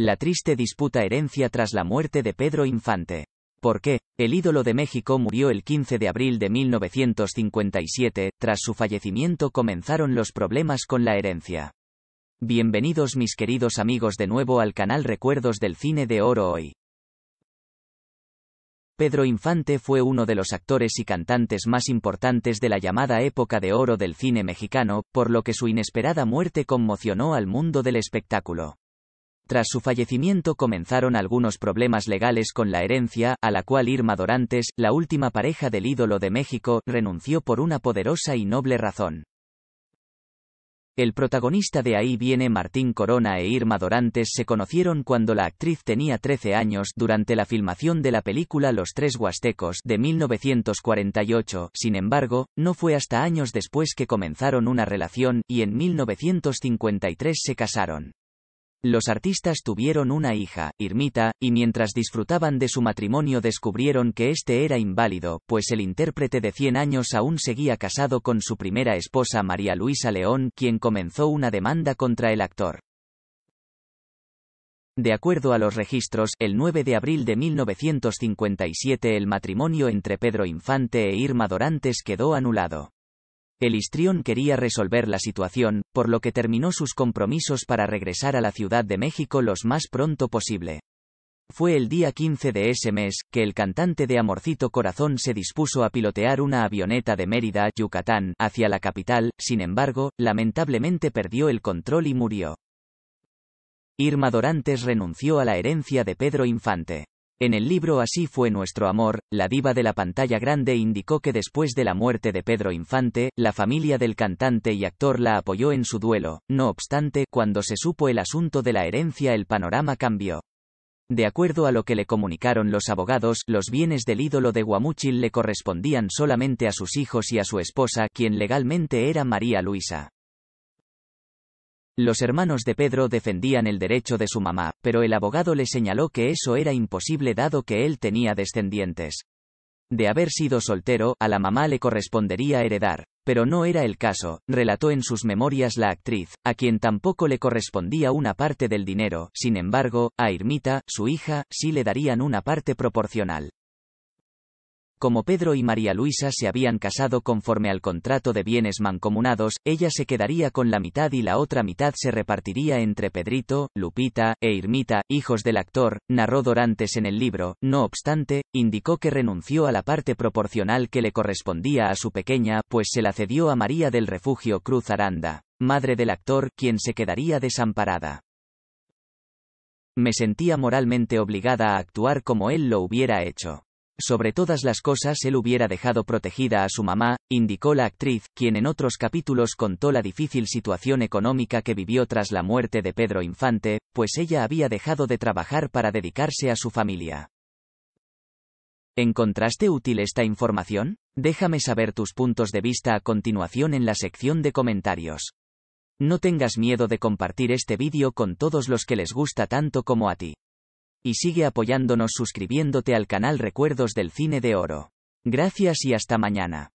La triste disputa herencia tras la muerte de Pedro Infante. ¿Por qué? El ídolo de México murió el 15 de abril de 1957, tras su fallecimiento comenzaron los problemas con la herencia. Bienvenidos mis queridos amigos de nuevo al canal Recuerdos del Cine de Oro hoy. Pedro Infante fue uno de los actores y cantantes más importantes de la llamada época de oro del cine mexicano, por lo que su inesperada muerte conmocionó al mundo del espectáculo. Tras su fallecimiento comenzaron algunos problemas legales con la herencia, a la cual Irma Dorantes, la última pareja del ídolo de México, renunció por una poderosa y noble razón. El protagonista de Ahí viene Martín Corona e Irma Dorantes se conocieron cuando la actriz tenía 13 años durante la filmación de la película Los Tres Huastecos de 1948, sin embargo, no fue hasta años después que comenzaron una relación, y en 1953 se casaron. Los artistas tuvieron una hija, Irmita, y mientras disfrutaban de su matrimonio descubrieron que este era inválido, pues el intérprete de 100 años aún seguía casado con su primera esposa María Luisa León, quien comenzó una demanda contra el actor. De acuerdo a los registros, el 9 de abril de 1957 el matrimonio entre Pedro Infante e Irma Dorantes quedó anulado. El histrión quería resolver la situación, por lo que terminó sus compromisos para regresar a la Ciudad de México los más pronto posible. Fue el día 15 de ese mes, que el cantante de Amorcito Corazón se dispuso a pilotear una avioneta de Mérida, Yucatán, hacia la capital, sin embargo, lamentablemente perdió el control y murió. Irma Dorantes renunció a la herencia de Pedro Infante. En el libro Así fue nuestro amor, la diva de la pantalla grande indicó que después de la muerte de Pedro Infante, la familia del cantante y actor la apoyó en su duelo, no obstante, cuando se supo el asunto de la herencia el panorama cambió. De acuerdo a lo que le comunicaron los abogados, los bienes del ídolo de Guamuchil le correspondían solamente a sus hijos y a su esposa, quien legalmente era María Luisa. Los hermanos de Pedro defendían el derecho de su mamá, pero el abogado le señaló que eso era imposible dado que él tenía descendientes. De haber sido soltero, a la mamá le correspondería heredar, pero no era el caso, relató en sus memorias la actriz, a quien tampoco le correspondía una parte del dinero, sin embargo, a Irmita, su hija, sí le darían una parte proporcional. Como Pedro y María Luisa se habían casado conforme al contrato de bienes mancomunados, ella se quedaría con la mitad y la otra mitad se repartiría entre Pedrito, Lupita, e Irmita, hijos del actor, narró Dorantes en el libro, no obstante, indicó que renunció a la parte proporcional que le correspondía a su pequeña, pues se la cedió a María del Refugio Cruz Aranda, madre del actor, quien se quedaría desamparada me sentía moralmente obligada a actuar como él lo hubiera hecho. Sobre todas las cosas él hubiera dejado protegida a su mamá, indicó la actriz, quien en otros capítulos contó la difícil situación económica que vivió tras la muerte de Pedro Infante, pues ella había dejado de trabajar para dedicarse a su familia. ¿Encontraste útil esta información? Déjame saber tus puntos de vista a continuación en la sección de comentarios. No tengas miedo de compartir este vídeo con todos los que les gusta tanto como a ti. Y sigue apoyándonos suscribiéndote al canal Recuerdos del Cine de Oro. Gracias y hasta mañana.